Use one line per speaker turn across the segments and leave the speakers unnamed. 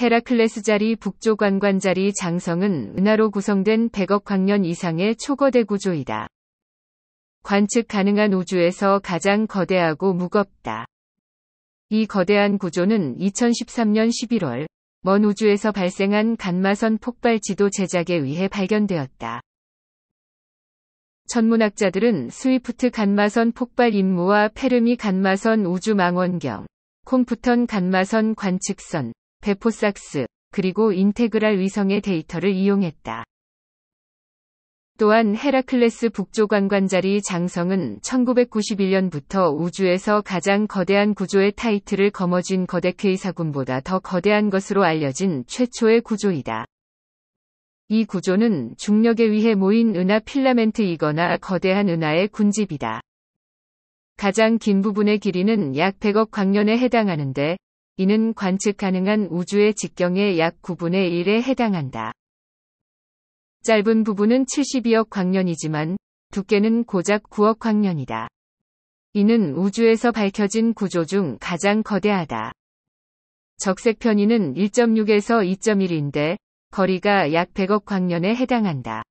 헤라클레스 자리 북조 관관 자리 장성은 은하로 구성된 100억 광년 이상의 초거대 구조이다. 관측 가능한 우주에서 가장 거대하고 무겁다. 이 거대한 구조는 2013년 11월 먼 우주에서 발생한 간마선 폭발 지도 제작에 의해 발견되었다. 천문학자들은 스위프트 간마선 폭발 임무와 페르미 간마선 우주망원경, 콤프턴 간마선 관측선, 베포삭스, 그리고 인테그랄 위성의 데이터를 이용했다. 또한 헤라클레스 북조 관관자리 장성은 1991년부터 우주에서 가장 거대한 구조의 타이틀을 거머쥔 거대케이 사군보다 더 거대한 것으로 알려진 최초의 구조이다. 이 구조는 중력에 의해 모인 은하 필라멘트이거나 거대한 은하의 군집이다. 가장 긴 부분의 길이는 약 100억 광년에 해당하는데 이는 관측 가능한 우주의 직경의 약 9분의 1에 해당한다. 짧은 부분은 72억 광년이지만 두께는 고작 9억 광년이다. 이는 우주에서 밝혀진 구조 중 가장 거대하다. 적색 편이는 1.6에서 2.1인데 거리가 약 100억 광년에 해당한다.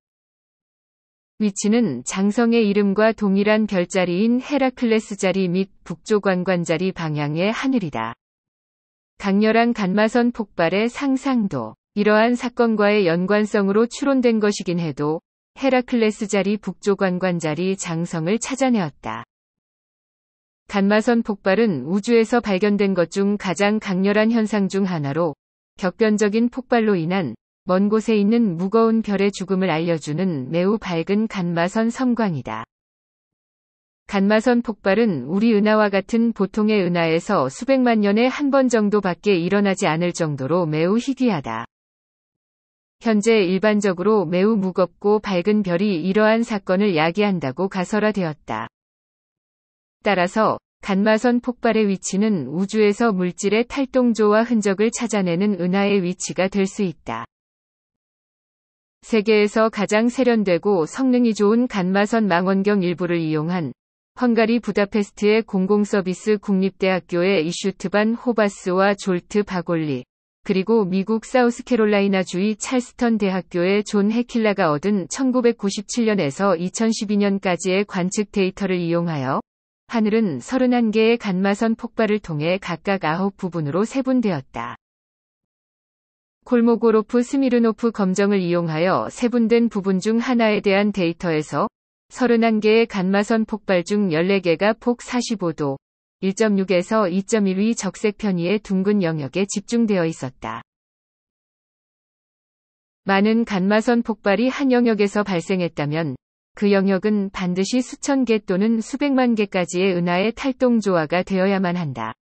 위치는 장성의 이름과 동일한 별자리인 헤라클레스 자리 및 북쪽 왕관 자리 방향의 하늘이다. 강렬한 간마선 폭발의 상상도 이러한 사건과의 연관성으로 추론된 것이긴 해도 헤라클레스 자리 북조관관 자리 장성을 찾아내었다. 간마선 폭발은 우주에서 발견된 것 중 가장 강렬한 현상 중 하나로 격변적인 폭발로 인한 먼 곳에 있는 무거운 별의 죽음을 알려주는 매우 밝은 간마선 섬광이다. 단마선 폭발은 우리 은하와 같은 보통의 은하에서 수백만 년에 한 번 정도밖에 일어나지 않을 정도로 매우 희귀하다. 현재 일반적으로 매우 무겁고 밝은 별이 이러한 사건을 야기한다고 가설화되었다. 따라서 간마선 폭발의 위치는 우주에서 물질의 탈동조와 흔적을 찾아내는 은하의 위치가 될 수 있다. 세계에서 가장 세련되고 성능이 좋은 간마선 망원경 일부를 이용한 헝가리 부다페스트의 공공서비스 국립대학교의 이슈트반 호바스와 졸트 바골리, 그리고 미국 사우스캐롤라이나주의 찰스턴 대학교의 존 헤킬라가 얻은 1997년에서 2012년까지의 관측 데이터를 이용하여 하늘은 31개의 간마선 폭발을 통해 각각 9부분으로 세분되었다. 골모고로프 스미르노프 검정을 이용하여 세분된 부분 중 하나에 대한 데이터에서 31개의 간마선 폭발 중 14개가 폭 45도, 1.6에서 2.1위 적색 편의의 둥근 영역에 집중되어 있었다. 많은 간마선 폭발이 한 영역에서 발생했다면 그 영역은 반드시 수천 개 또는 수백만 개까지의 은하의 탈동 조화가 되어야만 한다.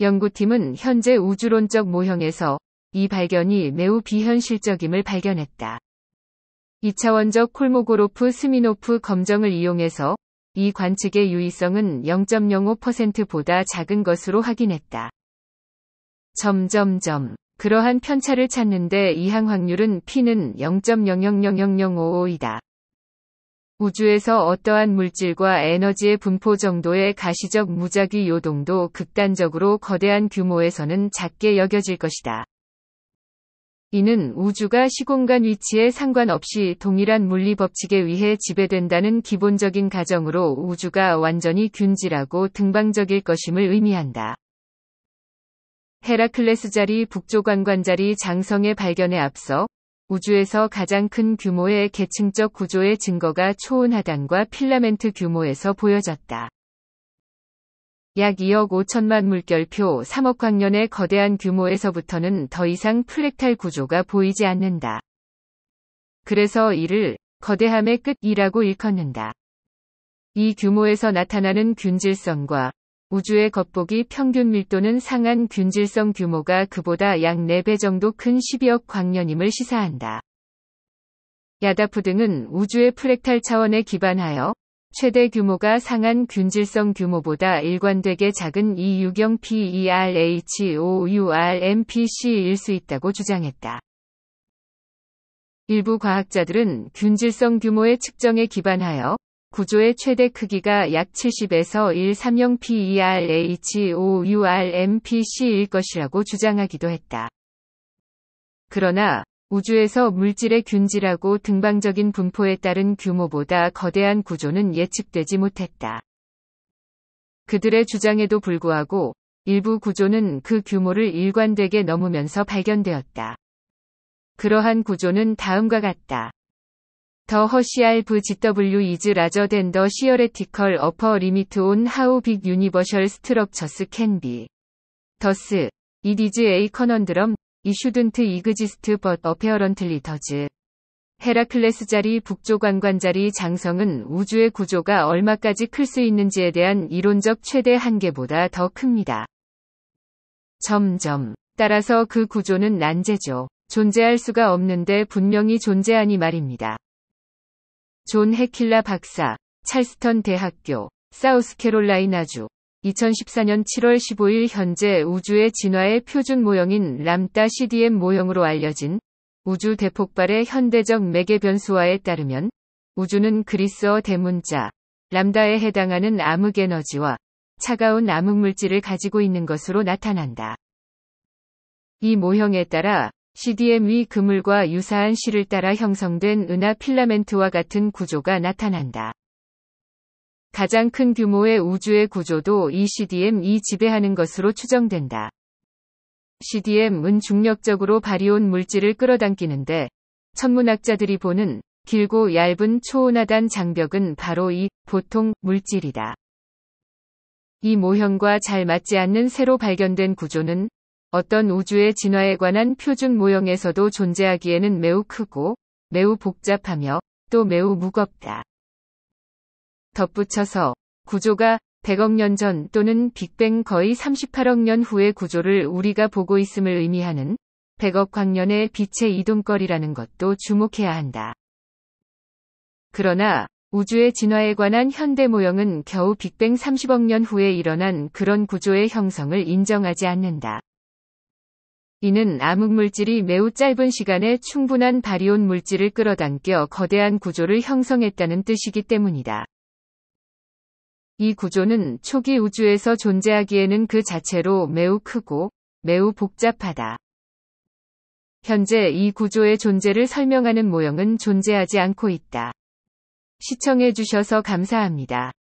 연구팀은 현재 우주론적 모형에서 이 발견이 매우 비현실적임을 발견했다. 2차원적 콜모고로프 스미노프 검정을 이용해서 이 관측의 유의성은 0.05%보다 작은 것으로 확인했다. 점점점 그러한 편차를 찾는데 이항 확률은 P는 0.00000055이다. 우주에서 어떠한 물질과 에너지의 분포 정도의 가시적 무작위 요동도 극단적으로 거대한 규모에서는 작게 여겨질 것이다. 이는 우주가 시공간 위치에 상관없이 동일한 물리 법칙에 의해 지배된다는 기본적인 가정으로 우주가 완전히 균질하고 등방적일 것임을 의미한다. 헤라클레스 자리 북쪽왕관 자리 장성의 발견에 앞서 우주에서 가장 큰 규모의 계층적 구조의 증거가 초은하단과 필라멘트 규모에서 보여졌다. 약 2억 5천만 물결표 3억 광년의 거대한 규모에서부터는 더 이상 플렉탈 구조가 보이지 않는다. 그래서 이를 거대함의 끝이라고 일컫는다. 이 규모에서 나타나는 균질성과 우주의 겉보기 평균 밀도는 상한 균질성 규모가 그보다 약 4배 정도 큰 12억 광년임을 시사한다. 야다프 등은 우주의 프렉탈 차원에 기반하여 최대 규모가 상한 균질성 규모보다 일관되게 작은 이 유경 PERHOURMPC일 수 있다고 주장했다. 일부 과학자들은 균질성 규모의 측정에 기반하여 구조의 최대 크기가 약 70에서 130 PERHOURMPC일 것이라고 주장하기도 했다. 그러나 우주에서 물질의 균질하고 등방적인 분포에 따른 규모보다 거대한 구조는 예측되지 못했다. 그들의 주장에도 불구하고 일부 구조는 그 규모를 일관되게 넘으면서 발견되었다. 그러한 구조는 다음과 같다. 더 허시알 브 GW 이즈 라저 댄더 시어레티컬 어퍼 리미트 온 하우 빅 유니버셜 스트럭처스 캔비 더스 이디즈 에이커넌드럼 이슈든트 이그지스트 벗 어페어런틀리 터즈 헤라클레스 자리 북조관관 자리 장성은 우주의 구조가 얼마까지 클 수 있는지에 대한 이론적 최대 한계보다 더 큽니다. 점점. 따라서 그 구조는 난제죠. 존재할 수가 없는데 분명히 존재하니 말입니다. 존헤킬라 박사, 찰스턴 대학교, 사우스캐롤라이나주 2014년 7월 15일 현재 우주의 진화의 표준 모형인 람다 CDM 모형으로 알려진 우주 대폭발의 현대적 매개 변수와에 따르면 우주는 그리스어 대문자 람다에 해당하는 암흑 에너지와 차가운 암흑 물질을 가지고 있는 것으로 나타난다. 이 모형에 따라 c d m 위 그물과 유사한 실을 따라 형성된 은하 필라멘트와 같은 구조가 나타난다. 가장 큰 규모의 우주의 구조도 이 CDM이 지배하는 것으로 추정된다. CDM은 중력적으로 바리온 물질을 끌어당기는데 천문학자들이 보는 길고 얇은 초온화단 장벽은 바로 이 보통 물질이다. 이 모형과 잘 맞지 않는 새로 발견된 구조는 어떤 우주의 진화에 관한 표준 모형에서도 존재하기에는 매우 크고 매우 복잡하며 또 매우 무겁다. 덧붙여서 구조가 100억 년 전 또는 빅뱅 거의 38억 년 후의 구조를 우리가 보고 있음을 의미하는 100억 광년의 빛의 이동거리라는 것도 주목해야 한다. 그러나 우주의 진화에 관한 현대 모형은 겨우 빅뱅 30억 년 후에 일어난 그런 구조의 형성을 인정하지 않는다. 이는 암흑물질이 매우 짧은 시간에 충분한 바리온 물질을 끌어당겨 거대한 구조를 형성했다는 뜻이기 때문이다. 이 구조는 초기 우주에서 존재하기에는 그 자체로 매우 크고 매우 복잡하다. 현재 이 구조의 존재를 설명하는 모형은 존재하지 않고 있다. 시청해주셔서 감사합니다.